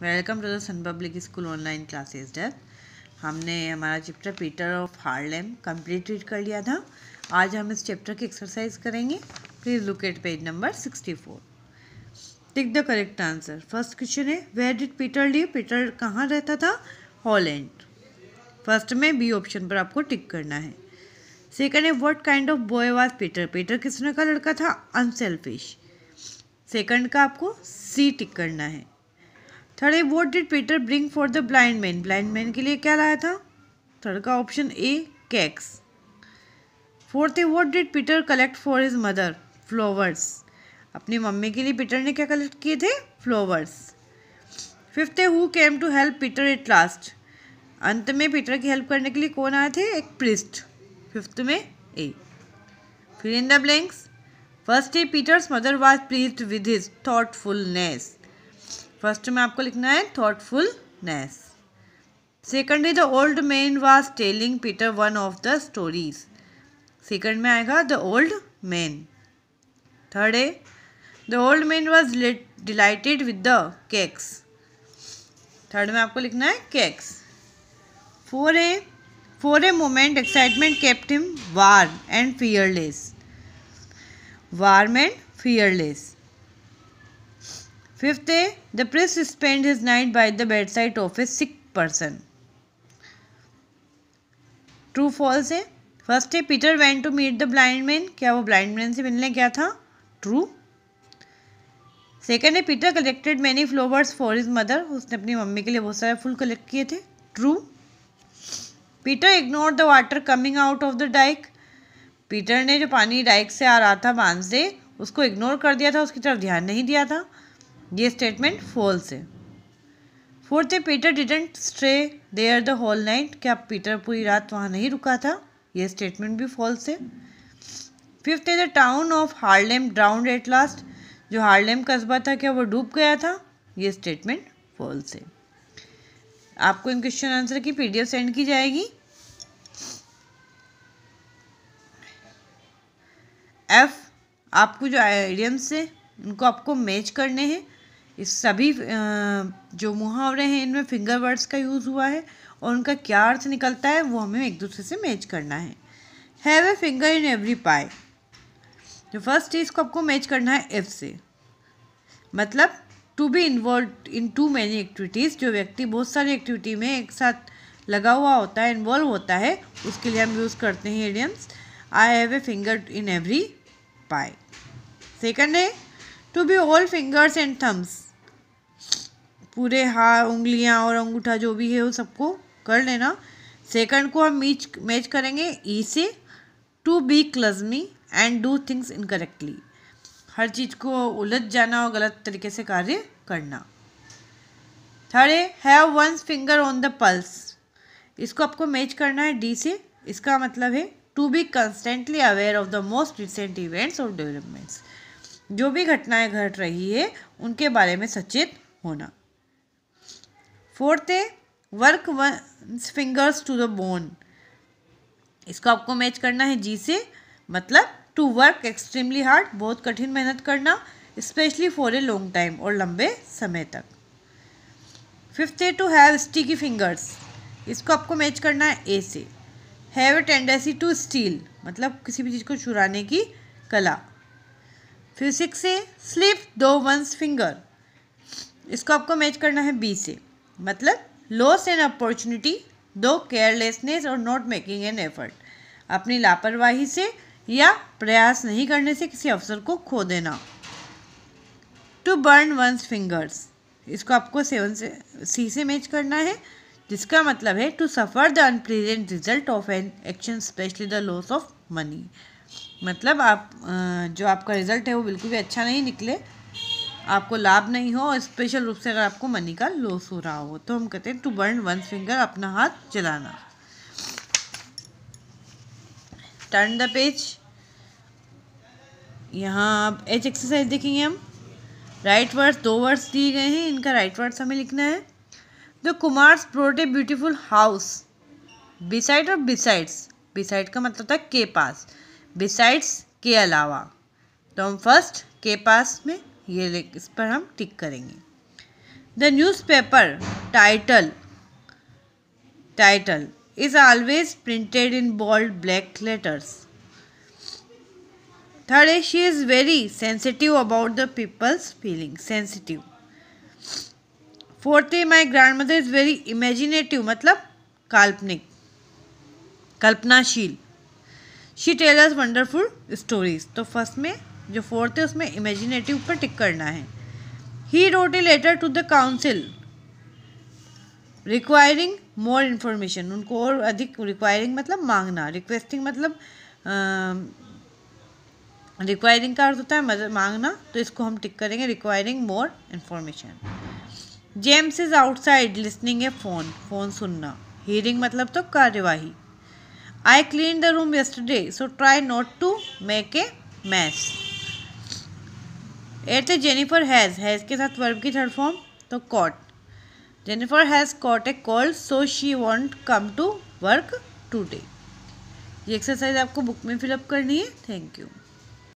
welcome to the sun public school online classes डेथ हमने हमारा chapter Peter of Harlem complete read कर लिया था आज हम इस चैप्टर की एक्सरसाइज करेंगे please look at page number sixty four tick the correct answer first question है where did Peter live Peter कहाँ रहता था हॉलैंड फर्स्ट में बी ऑप्शन पर आपको टिक करना है सेकेंड है what kind of boy was Peter Peter किसने का लड़का था अनसेल्फिश सेकंड का आपको सी टिक करना है थर्ड है what did Peter bring for the blind man blind man के लिए क्या लाया था थर्ड का ऑप्शन ए केक्स फोर्थ है what did Peter collect for his mother flowers अपनी मम्मी के लिए पीटर ने क्या कलेक्ट किए थे फ्लावर्स फिफ्थ है who came to help Peter at last अंत में पीटर की हेल्प करने के लिए कौन आए थे एक प्रिस्ट फिफ्थ में A fill in the blanks first है Peter's mother was please with his thoughtfulness first में आपको लिखना है thoughtfulness second is the old man was telling Peter one of the stories second में आएगा the old man third is the old man was delighted with the cakes third में आपको लिखना है cakes for a for a moment excitement kept him warm and fearless warm man fearless Fifth the prince spend his night by the bedside of a sick person true false है first है Peter went to meet the blind man क्या वो blind man से मिलने गया था true second है Peter collected many flowers for his mother उसने अपनी मम्मी के लिए बहुत सारे फूल कलेक्ट किए थे true Peter ignore the water coming out of the dike Peter ने जो पानी डाइक से आ रहा था बांध से उसको इग्नोर कर दिया था उसकी तरफ ध्यान नहीं दिया था ये स्टेटमेंट फॉल्स है फोर्थ है Peter didn't stay there the whole night क्या पीटर पूरी रात वहाँ नहीं रुका था ये स्टेटमेंट भी फॉल्स है फिफ्थ है the town of Harlem drowned at last जो हार्लेम कस्बा था क्या वो डूब गया था ये स्टेटमेंट फॉल्स है आपको इन क्वेश्चन आंसर की पीडीएफ सेंड की जाएगी एफ आपको जो आइडियम्स है उनको आपको मैच करने हैं इस सभी जो मुहावरे हैं इनमें फिंगर वर्ड्स का यूज़ हुआ है और उनका क्या अर्थ निकलता है वो हमें एक दूसरे से मैच करना है have a finger in every pie जो फर्स्ट चीज़ को आपको मैच करना है एफ से मतलब to be involve in too many activities जो व्यक्ति बहुत सारी एक्टिविटी में एक साथ लगा हुआ होता है इन्वॉल्व होता है उसके लिए हम यूज़ करते हैं idioms I have a finger in every pie second है to be all fingers and thumbs पूरे हाथ उंगलियां और अंगूठा जो भी है वो सबको कर लेना सेकंड को हम मीच मैच करेंगे ई से to be clumsy and do things incorrectly हर चीज़ को उलझ जाना और गलत तरीके से कार्य करना थर्ड है have one's finger on the pulse इसको आपको मैच करना है डी से इसका मतलब है to be constantly aware of the most recent events और डेवलपमेंट्स जो भी घटनाएं घट रही है उनके बारे में सचेत होना फोर्थ है work one's fingers to the bone इसको आपको मैच करना है जी से मतलब टू वर्क एक्सट्रीमली हार्ड बहुत कठिन मेहनत करना specially for a long time और लंबे समय तक फिफ्थ है टू हैव स्टिकी फिंगर्स इसको आपको मैच करना है ए से have a tendency to steal मतलब किसी भी चीज़ को चुराने की कला फिर सिक्स है स्लिप दो वंस फिंगर इसको आपको मैच करना है बी से मतलब loss an opportunity through carelessness और नॉट मेकिंग एन एफर्ट अपनी लापरवाही से या प्रयास नहीं करने से किसी अवसर को खो देना टू बर्न वंस फिंगर्स इसको आपको सेवन से सी से मैच करना है जिसका मतलब है to suffer the unpleasant result of an action specially the loss of money मतलब आप जो आपका रिजल्ट है वो बिल्कुल भी अच्छा नहीं निकले आपको लाभ नहीं हो और स्पेशल रूप से अगर आपको मनी का लॉस हो रहा हो तो हम कहते हैं टू बर्न वन फिंगर अपना हाथ जलाना टर्न द पेज यहाँ अब एच एक्सरसाइज देखेंगे हम राइट वर्ड्स दो वर्ड्स दिए गए हैं इनका राइट वर्ड्स हमें लिखना है the Kumars brought a beautiful house beside और बिसाइड्स बिसाइड का मतलब था के पास बिसाइड्स के अलावा तो हम फर्स्ट के पास में ये इस पर हम टिक करेंगे the newspaper title title is always printed in bold black letters third A she is very sensitive about the people's feeling sensitive fourth A my grandmother is very imaginative मतलब काल्पनिक कल्पनाशील she tells wonderful stories तो first में जो fourth है उसमें imaginative पर tick करना है he wrote a letter to the council requiring more information उनको और अधिक रिक्वायरिंग मतलब मांगना रिक्वेस्टिंग मतलब रिक्वायरिंग का अर्थ होता है मतलब मांगना तो इसको हम टिक करेंगे requiring more information James is outside listening a phone phone सुनना हियरिंग मतलब तो कार्यवाही I clean the room yesterday so try not to make a mess at है जेनिफर हैज़ हैज़ के साथ वर्ब की थर्ड फॉर्म तो caught Jennifer has caught a call so she won't come to work today ये exercise आपको book में fill up करनी है थैंक यू